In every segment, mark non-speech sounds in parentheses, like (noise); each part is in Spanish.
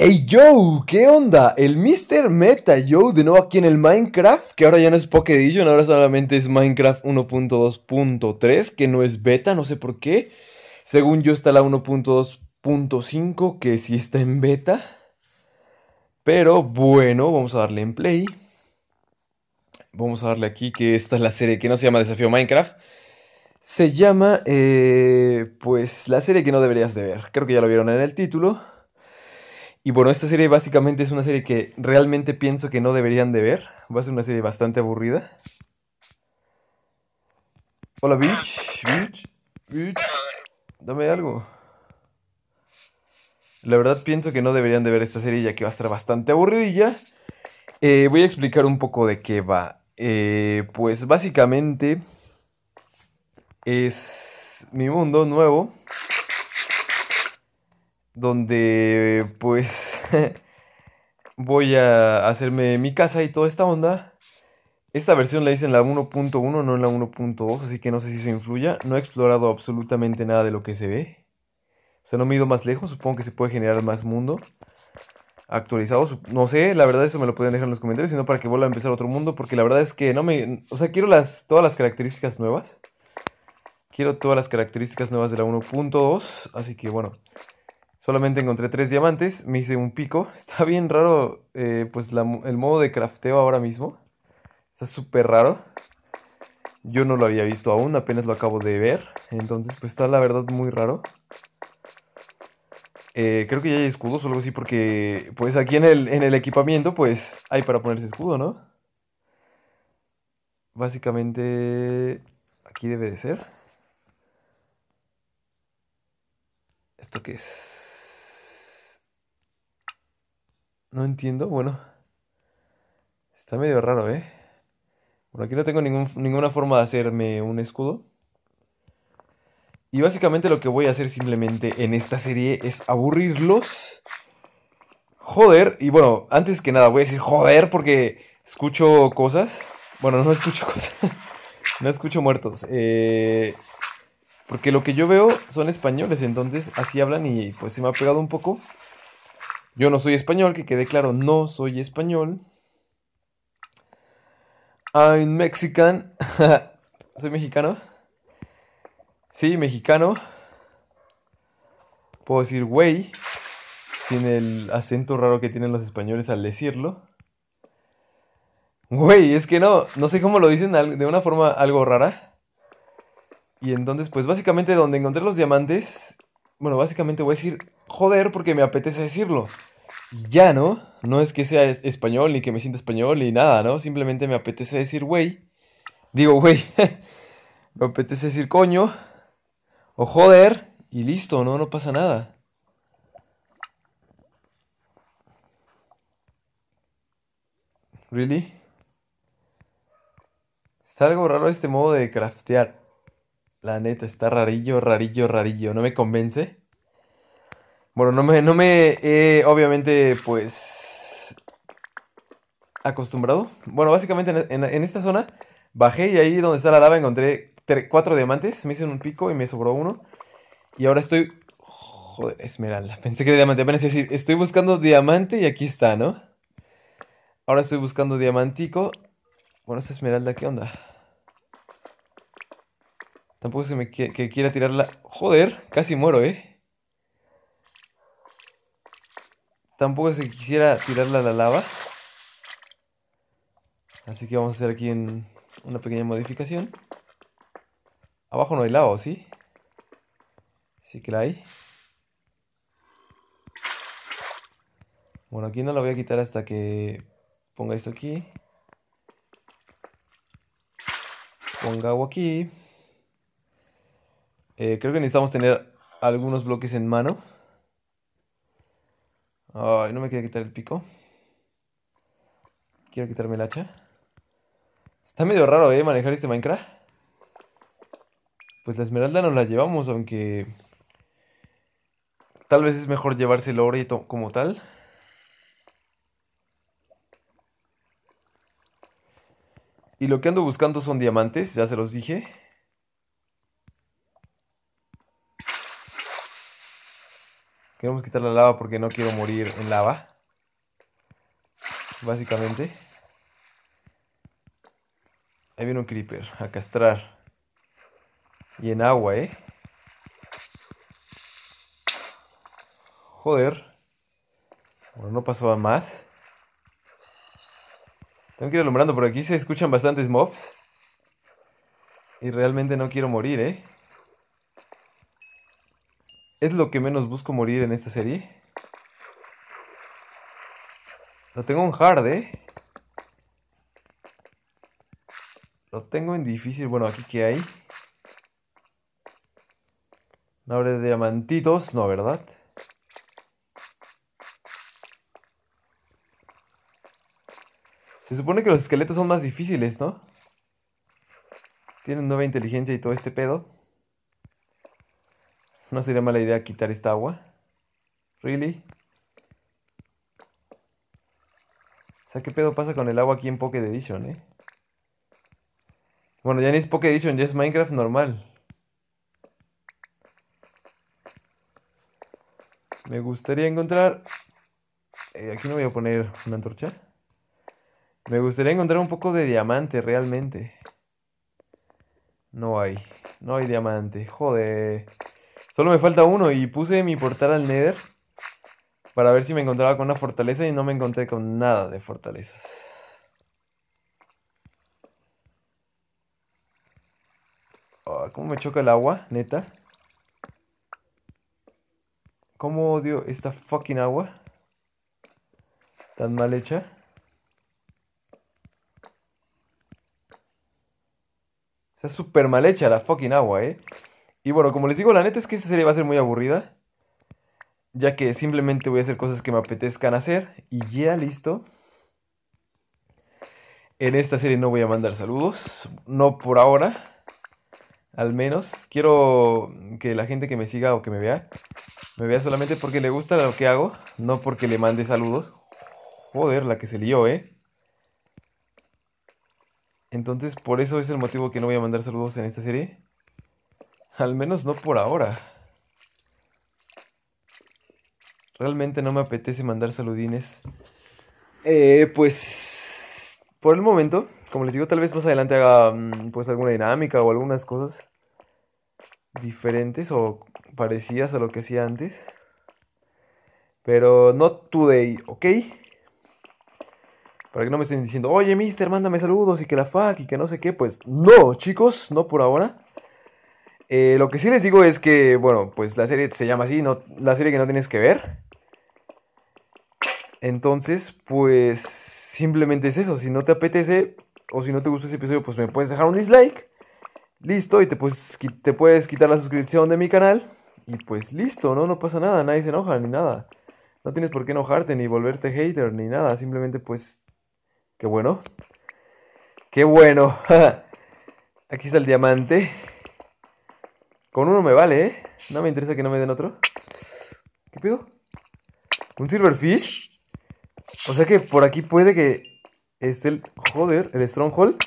Hey yo, ¿qué onda? El Mr. Meta Joe de nuevo aquí en el Minecraft, que ahora ya no es Pocket ahora solamente es Minecraft 1.2.3, que no es beta, no sé por qué. Según yo está la 1.2.5, que sí está en beta. Pero bueno, vamos a darle en play. Vamos a darle aquí que esta es la serie que no se llama Desafío Minecraft. Se llama, eh, pues, la serie que no deberías de ver. Creo que ya lo vieron en el título. Y bueno, esta serie básicamente es una serie que realmente pienso que no deberían de ver. Va a ser una serie bastante aburrida. Hola, bitch, Dame algo. La verdad pienso que no deberían de ver esta serie ya que va a estar bastante aburridilla. Eh, voy a explicar un poco de qué va. Eh, pues básicamente es mi mundo nuevo donde pues (laughs) voy a hacerme mi casa y toda esta onda. Esta versión la hice en la 1.1, no en la 1.2, así que no sé si se influya. No he explorado absolutamente nada de lo que se ve. O sea, no me he ido más lejos, supongo que se puede generar más mundo actualizado. No sé, la verdad eso me lo pueden dejar en los comentarios, sino para que vuelva a empezar otro mundo, porque la verdad es que no me... O sea, quiero las, todas las características nuevas. Quiero todas las características nuevas de la 1.2, así que bueno, Solamente encontré tres diamantes, me hice un pico. (laughs) Está bien raro, eh, pues el modo de crafteo ahora mismo. Está súper raro. Yo no lo había visto aún, apenas lo acabo de ver. Entonces, pues está la verdad muy raro. Eh, creo que ya hay escudos o algo así, porque pues aquí en el, en el equipamiento, pues hay para ponerse escudo, ¿no? Básicamente, aquí debe de ser. ¿Esto qué es? No entiendo, bueno. Está medio raro, ¿eh? Por aquí no tengo ninguna forma de hacerme un escudo. Y básicamente lo que voy a hacer simplemente en esta serie es aburrirlos. Joder, y bueno, antes que nada voy a decir joder porque escucho cosas. Bueno, no escucho (laughs) cosas. no escucho muertos. Eh, porque lo que yo veo son españoles, entonces así hablan y pues se me ha pegado un poco. Yo no soy español, que quede claro, no soy español. I'm Mexican. (laughs) ¿Soy mexicano? Sí, mexicano. Puedo decir güey sin el acento raro que tienen los españoles al decirlo. Güey, es que no, no sé cómo lo dicen de una forma algo rara. Y entonces, pues básicamente donde encontré los diamantes bueno, básicamente voy a decir joder porque me apetece decirlo. Ya, ¿no? No es que sea español ni que me sienta español ni nada, ¿no? Simplemente me apetece decir güey. Digo güey. (laughs) me apetece decir coño. O joder. Y listo, ¿no? No pasa nada. ¿Really? Está algo raro este modo de craftear. La neta, está rarillo, rarillo, rarillo. No me convence. Bueno, no me, no me obviamente, pues, acostumbrado. Bueno, básicamente en, esta zona bajé y ahí donde está la lava encontré cuatro diamantes. Me hice un pico y me sobró uno. Y ahora estoy... Joder, esmeralda. Pensé que era diamante. Apenas decir, estoy buscando diamante y aquí está, ¿no? Ahora estoy buscando diamantico. Bueno, esta esmeralda, ¿qué onda? Tampoco se me que quiera tirarla. Joder, casi muero, ¿eh? Tampoco se quisiera tirarla a la lava. Así que vamos a hacer aquí una pequeña modificación. Abajo no hay lava, sí? Sí que la hay. Bueno, aquí no la voy a quitar hasta que ponga esto aquí. Ponga agua aquí. Eh, creo que necesitamos tener algunos bloques en mano. Ay, no me quería quitar el pico. Quiero quitarme el hacha. Está medio raro, ¿eh? Manejar este Minecraft. Pues la esmeralda nos la llevamos, aunque... Tal vez es mejor llevarse el oro como tal. Y lo que ando buscando son diamantes, ya se los dije. Queremos quitar la lava porque no quiero morir en lava. Básicamente. Ahí viene un creeper a castrar. Y en agua, ¿eh? Joder. Bueno, no pasó a más. Tengo que ir alumbrando, por aquí se escuchan bastantes mobs. Y realmente no quiero morir, ¿eh? ¿Es lo que menos busco morir en esta serie? Lo tengo en hard, ¿eh? Lo tengo en difícil. Bueno, aquí que hay. No habrá de diamantitos, no, ¿verdad? Se supone que los esqueletos son más difíciles, ¿no? Tienen nueva inteligencia y todo este pedo. ¿No sería mala idea quitar esta agua? ¿Really? O sea, ¿qué pedo pasa con el agua aquí en Pocket Edition, eh? Bueno, ya ni es Pocket Edition, ya es Minecraft normal. Me gustaría encontrar... Eh, aquí no voy a poner una antorcha. Me gustaría encontrar un poco de diamante, realmente. No hay. No hay diamante. Joder. Solo me falta uno y puse mi portal al Nether para ver si me encontraba con una fortaleza y no me encontré con nada de fortalezas. Ah, ¿Cómo me choca el agua, neta? ¿Cómo odio esta fucking agua? Tan mal hecha. Está súper mal hecha la fucking agua, eh. Y bueno, como les digo, la neta es que esta serie va a ser muy aburrida. Ya que simplemente voy a hacer cosas que me apetezcan hacer. Y ya listo. En esta serie no voy a mandar saludos. No por ahora. Al menos. Quiero que la gente que me siga o que me vea. Me vea solamente porque le gusta lo que hago. No porque le mande saludos. Joder, la que se lió, ¿eh? Entonces, por eso es el motivo que no voy a mandar saludos en esta serie. Al menos no por ahora. Realmente no me apetece mandar saludines. Eh, pues por el momento, como les digo, tal vez más adelante haga mm, pues alguna dinámica o algunas cosas diferentes o parecidas a lo que hacía antes. Pero no today, ¿ok? Para que no me estén diciendo, oye, mister, mándame saludos y que la fuck y que no sé qué. Pues no, chicos, no por ahora. Eh, lo que sí les digo es que, bueno, pues la serie se llama así, no, la serie que no tienes que ver. Entonces, pues simplemente es eso. Si no te apetece o si no te gustó ese episodio, pues me puedes dejar un dislike. Listo, y te, te puedes quitar la suscripción de mi canal. Y pues listo, ¿no? No pasa nada, nadie se enoja ni nada. No tienes por qué enojarte ni volverte hater ni nada. Simplemente pues... Qué bueno. Qué bueno. (laughs) Aquí está el diamante. Con uno me vale, ¿eh? No me interesa que no me den otro. ¿Qué pedo? ¿Un Silverfish? O sea que por aquí puede que esté el... Joder, el Stronghold.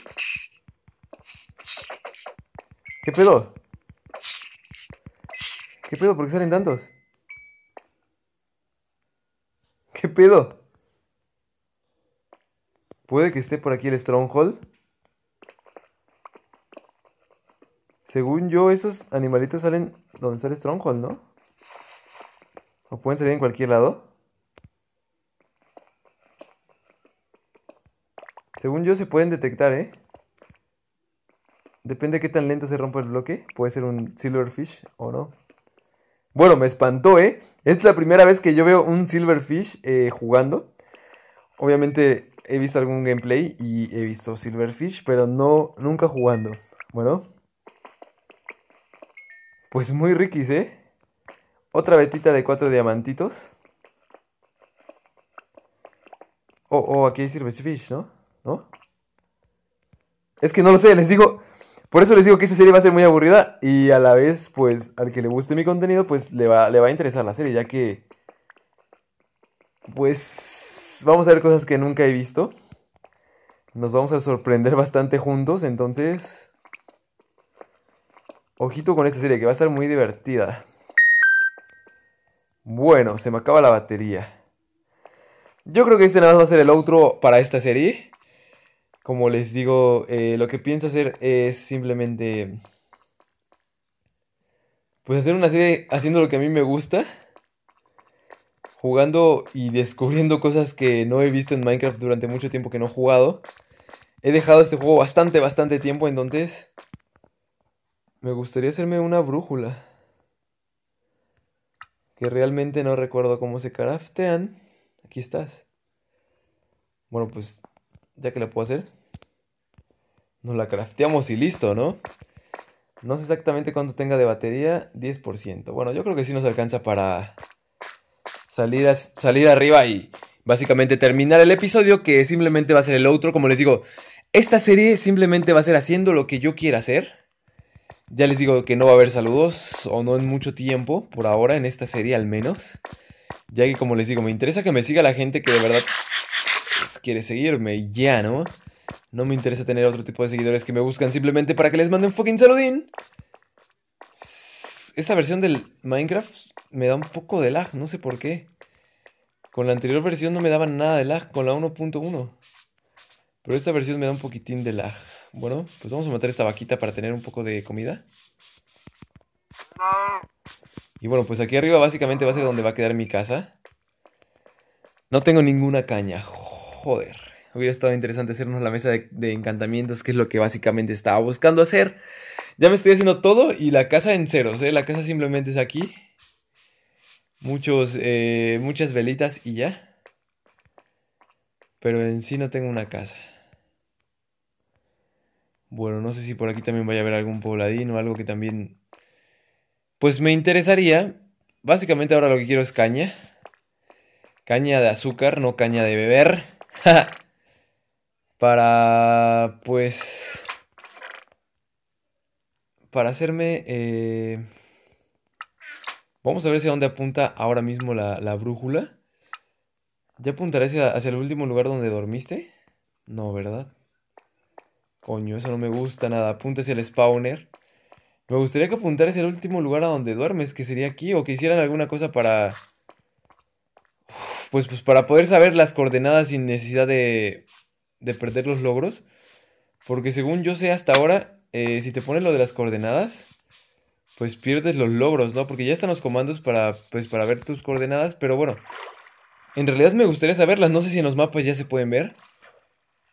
¿Qué pedo? ¿Qué pedo? ¿Por qué salen tantos? ¿Qué pedo? Puede que esté por aquí el Stronghold. Según yo, esos animalitos salen donde sale Stronghold, ¿no? ¿O pueden salir en cualquier lado? Según yo, se pueden detectar, ¿eh? Depende de qué tan lento se rompa el bloque. Puede ser un silverfish o no. Bueno, me espantó, ¿eh? Es la primera vez que yo veo un silverfish eh, jugando. Obviamente he visto algún gameplay y he visto silverfish, pero no, nunca jugando. Bueno. Pues muy riquis, ¿eh? Otra vetita de cuatro diamantitos. Oh, oh, aquí sirve fish, ¿no? ¿No? Es que no lo sé, les digo... Por eso les digo que esta serie va a ser muy aburrida y a la vez, pues, al que le guste mi contenido, pues, le va a interesar la serie, ya que... Pues, vamos a ver cosas que nunca he visto. Nos vamos a sorprender bastante juntos, entonces... Ojito con esta serie que va a ser muy divertida. Bueno, se me acaba la batería. Yo creo que este nada más va a ser el outro para esta serie. Como les digo, eh, lo que pienso hacer es simplemente... Pues hacer una serie haciendo lo que a mí me gusta. Jugando y descubriendo cosas que no he visto en Minecraft durante mucho tiempo que no he jugado. He dejado este juego bastante, bastante tiempo, entonces... Me gustaría hacerme una brújula. Que realmente no recuerdo cómo se craftean. Aquí estás. Bueno, pues ya que la puedo hacer. Nos la crafteamos y listo, ¿no? No sé exactamente cuánto tenga de batería. 10%. Bueno, yo creo que sí nos alcanza para salir, arriba y básicamente terminar el episodio que simplemente va a ser el otro. Como les digo, esta serie simplemente va a ser haciendo lo que yo quiera hacer ya les digo que no va a haber saludos, o no en mucho tiempo, por ahora, en esta serie al menos. Ya que como les digo, me interesa que me siga la gente que de verdad pues, quiere seguirme ya, ¿no? No me interesa tener otro tipo de seguidores que me buscan simplemente para que les mande un fucking saludín. Esta versión del Minecraft me da un poco de lag, no sé por qué. Con la anterior versión no me daban nada de lag, con la 1.1. Pero esta versión me da un poquitín de lag. Bueno, pues vamos a matar esta vaquita para tener un poco de comida. Y bueno, pues aquí arriba básicamente va a ser donde va a quedar mi casa. No tengo ninguna caña. Joder. Hubiera estado interesante hacernos la mesa de, encantamientos, que es lo que básicamente estaba buscando hacer. Ya me estoy haciendo todo y la casa en ceros, ¿eh? La casa simplemente es aquí. Muchos, eh, muchas velitas y ya. Pero en sí no tengo una casa. Bueno, no sé si por aquí también vaya a haber algún pobladín o algo que también... Pues me interesaría. Básicamente ahora lo que quiero es caña. Caña de azúcar, no caña de beber. (laughs) para, pues... Para hacerme... Eh, vamos a ver si a dónde apunta ahora mismo la brújula. ¿Ya apuntaré hacia, el último lugar donde dormiste? No, ¿verdad? Coño, eso no me gusta nada. Apunta hacia el spawner. Me gustaría que apuntaras el último lugar a donde duermes, que sería aquí, o que hicieran alguna cosa para. pues, pues para poder saber las coordenadas sin necesidad de, de perder los logros. Porque según yo sé hasta ahora, eh, si te pones lo de las coordenadas, pues pierdes los logros, ¿no? Porque ya están los comandos para, pues, para ver tus coordenadas, pero bueno, en realidad me gustaría saberlas, no sé si en los mapas ya se pueden ver.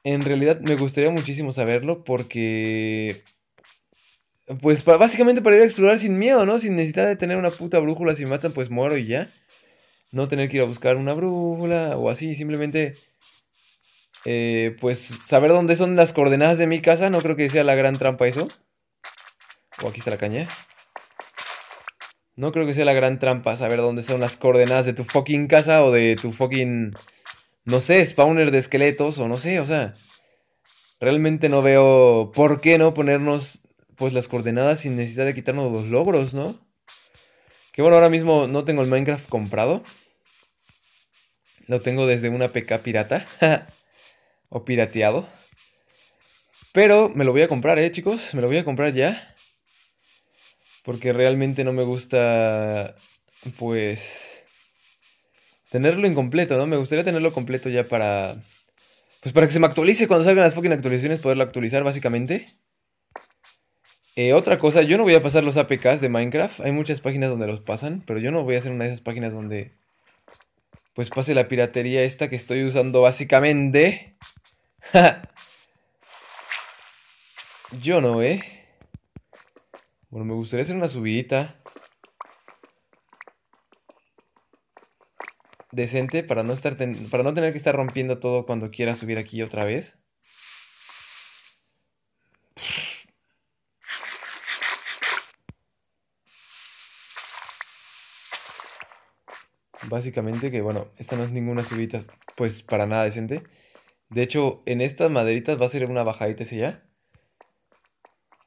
En realidad me gustaría muchísimo saberlo porque... Pues básicamente para ir a explorar sin miedo, ¿no? Sin necesidad de tener una puta brújula, si me matan pues muero y ya. No tener que ir a buscar una brújula o así, simplemente... Eh, pues saber dónde son las coordenadas de mi casa, no creo que sea la gran trampa eso. O aquí está la caña. No creo que sea la gran trampa saber dónde son las coordenadas de tu fucking casa o de tu fucking, no sé, spawner de esqueletos o no sé, o sea, realmente no veo por qué no ponernos pues las coordenadas sin necesidad de quitarnos los logros, ¿no? Que bueno, ahora mismo no tengo el Minecraft comprado. Lo tengo desde una PK pirata. (laughs) o pirateado. Pero me lo voy a comprar, ¿eh, chicos? Me lo voy a comprar ya. Porque realmente no me gusta, pues, tenerlo incompleto, ¿no? Me gustaría tenerlo completo ya para, pues, para que se me actualice cuando salgan las fucking actualizaciones, poderlo actualizar básicamente. Eh, otra cosa, yo no voy a pasar los APKs de Minecraft. Hay muchas páginas donde los pasan, pero yo no voy a hacer una de esas páginas donde pues pase la piratería esta que estoy usando básicamente. (laughs) yo no, ¿eh? Bueno, me gustaría hacer una subidita. Decente para no, estar para no tener que estar rompiendo todo cuando quiera subir aquí otra vez. Básicamente que, bueno, esta no es ninguna subidita, pues para nada decente. De hecho, en estas maderitas va a ser una bajadita hacia ya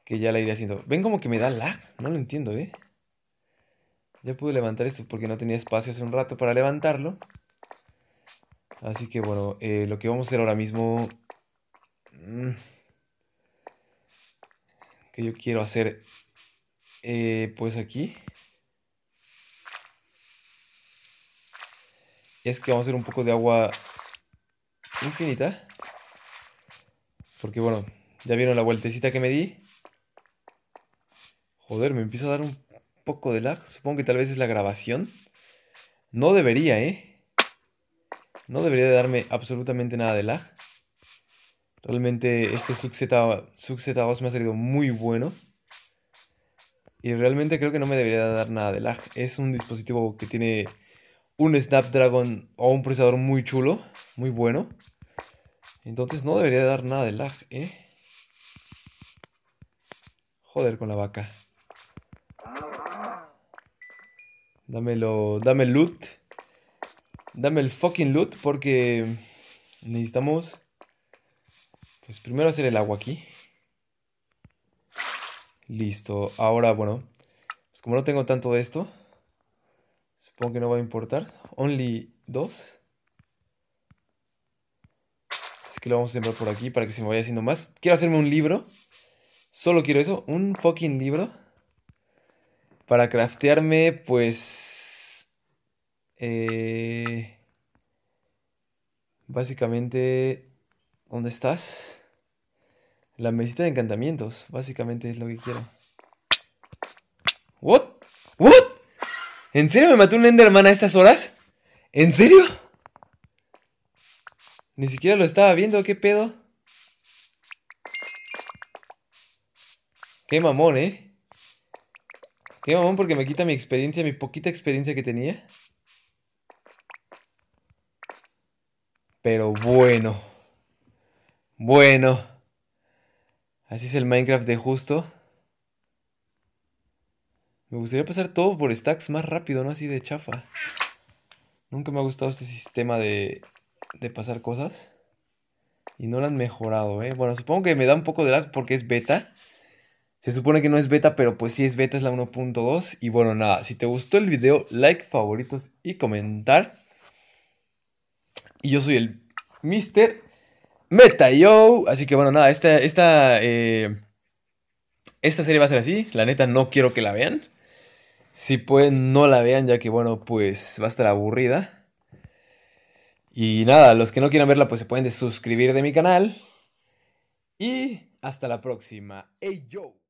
que ya la iré haciendo. Ven como que me da lag, no lo entiendo, ¿eh? Ya pude levantar esto porque no tenía espacio hace un rato para levantarlo. Así que bueno, eh, lo que vamos a hacer ahora mismo... Mm, que yo quiero hacer... Eh, pues aquí... Es que vamos a hacer un poco de agua infinita. Porque bueno, ya vieron la vueltecita que me di. Joder, me empieza a dar un poco de lag. Supongo que tal vez es la grabación. No debería, ¿eh? No debería de darme absolutamente nada de lag. Realmente este Sug z 2 me ha salido muy bueno. Y realmente creo que no me debería dar nada de lag. Es un dispositivo que tiene un Snapdragon o un procesador muy chulo, muy bueno. Entonces no debería de dar nada de lag, ¿eh? Joder con la vaca. Dámelo, dame loot. Dame el fucking loot porque necesitamos... Pues primero hacer el agua aquí. Listo. Ahora, bueno. Pues como no tengo tanto de esto. Supongo que no va a importar. Only dos. Así que lo vamos a sembrar por aquí para que se me vaya haciendo más. Quiero hacerme un libro. Solo quiero eso. Un fucking libro. Para craftearme, pues... Eh, básicamente, ¿dónde estás? La mesita de encantamientos, básicamente es lo que quiero. ¿What? ¿What? ¿En serio me mató un Enderman a estas horas? ¿En serio? Ni siquiera lo estaba viendo, ¿qué pedo? Qué mamón, ¿eh? Qué mamón porque me quita mi experiencia, mi poquita experiencia que tenía. Pero bueno. Bueno. Así es el Minecraft de justo. Me gustaría pasar todo por stacks más rápido, no así de chafa. Nunca me ha gustado este sistema de, de pasar cosas. Y no lo han mejorado, ¿eh? Bueno, supongo que me da un poco de lag porque es beta. Se supone que no es beta, pero pues sí es beta, es la 1.2. Y bueno, nada, si te gustó el video, like, favoritos y comentar. Y yo soy el Mr. yo. Así que bueno, nada, esta, esta, eh, esta serie va a ser así. La neta, no quiero que la vean. Si pueden, no la vean, ya que bueno, pues va a estar aburrida. Y nada, los que no quieran verla, pues se pueden suscribir de mi canal. Y hasta la próxima. ¡Hey, yo!